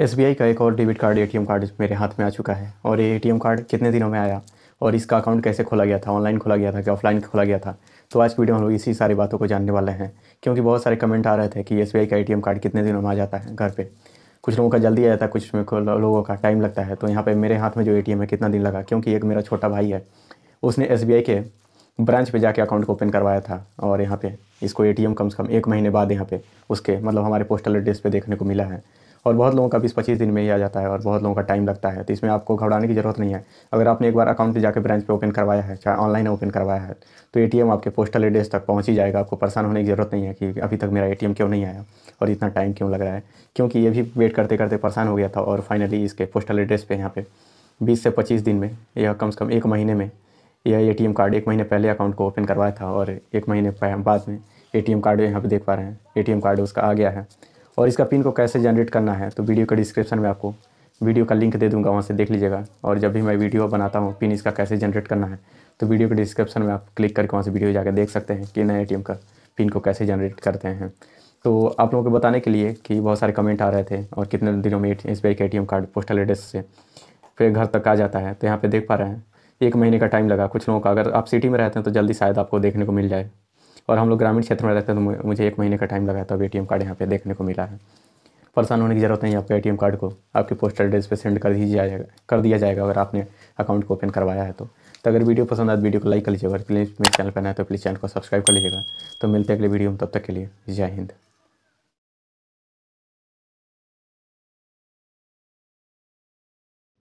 S का एक और डेबिट कार्ड ए कार्ड मेरे हाथ में आ चुका है और ये ए कार्ड कितने दिनों में आया और इसका अकाउंट कैसे खोला गया था ऑनलाइन खोला गया था कि ऑफलाइन खोला गया था तो आज की वीडियो हम लोग इसी सारी बातों को जानने वाले हैं क्योंकि बहुत सारे कमेंट आ रहे थे कि एस का ए कार्ड कितने दिनों में आ जाता है घर पर कुछ लोगों का जल्दी आ जाता है कुछ लोगों का टाइम लगता है तो यहाँ पर मेरे हाथ में जो ए है कितना दिन लगा क्योंकि एक मेरा छोटा भाई है उसने एस के ब्रांच पे जाके अकाउंट को ओपन करवाया था और यहाँ पे इसको एटीएम कम से कम एक महीने बाद यहाँ पे उसके मतलब हमारे पोस्टल एड्रेस पे देखने को मिला है और बहुत लोगों का बीस पच्चीस दिन में ही आ जाता है और बहुत लोगों का टाइम लगता है तो इसमें आपको घबराने की ज़रूरत नहीं है अगर आपने एक बार अकाउंट पर जाकर ब्रांच पर ओपन करवाया है चाहे ऑनलाइन ओपन करवाया है तो ए आपके पोस्टल एड्रेस तक पहुँच ही जाएगा आपको परेशान होने की ज़रूरत नहीं है कि अभी तक मेरा ए क्यों नहीं आया और इतना टाइम क्यों लग रहा है क्योंकि ये भी वेट करते करते परेशान हो गया था और फाइनली इसके पोस्टल एड्रेस पर यहाँ पर बीस से पच्चीस दिन में या कम से कम एक महीने में यह ए कार्ड एक महीने पहले अकाउंट को ओपन करवाया था और एक महीने बाद में ए कार्ड यहाँ पर देख पा रहे हैं ए कार्ड उसका आ गया है और इसका पिन को कैसे जनरेट करना है तो वीडियो के डिस्क्रिप्शन में आपको वीडियो का लिंक दे दूंगा वहाँ से देख लीजिएगा और जब भी मैं वीडियो बनाता हूँ पिन इसका कैसे जनरेट करना है तो वीडियो के डिस्क्रिप्शन में आप क्लिक करके वहाँ से वीडियो जाकर देख सकते हैं कि नए ए का पिन को कैसे जनरेट करते हैं तो आप लोगों को बताने के लिए कि बहुत सारे कमेंट आ रहे थे और कितने दिनों में S B I A card postal address से फिर घर तक आ जाता है तो यहाँ पर देख पा रहे हैं एक महीने का टाइम लगा कुछ लोगों का अगर आप सिटी में रहते हैं तो जल्दी शायद आपको देखने को मिल जाए और हम लोग ग्रामीण क्षेत्र में रहते हैं तो मुझे एक महीने का टाइम लगा था अब ए कार्ड यहाँ पर देखने को मिला है परेशान होने की जरूरत नहीं है आपके ए कार्ड को आपके पोस्टल एड्रेस पर सेंड कर दिया जाएगा कर दिया जाएगा अगर आपने अकाउंट को ओपन करवाया है तो तो अगर वीडियो पसंद आए तो वीडियो को लाइक कर लीजिएगा प्लीज़ मेरे चैनल पर ना तो प्लीज़ चैनल को सब्सक्राइब कर लीजिएगा तो मिलते हैं अगले वीडियो में तब तक के लिए जय हिंद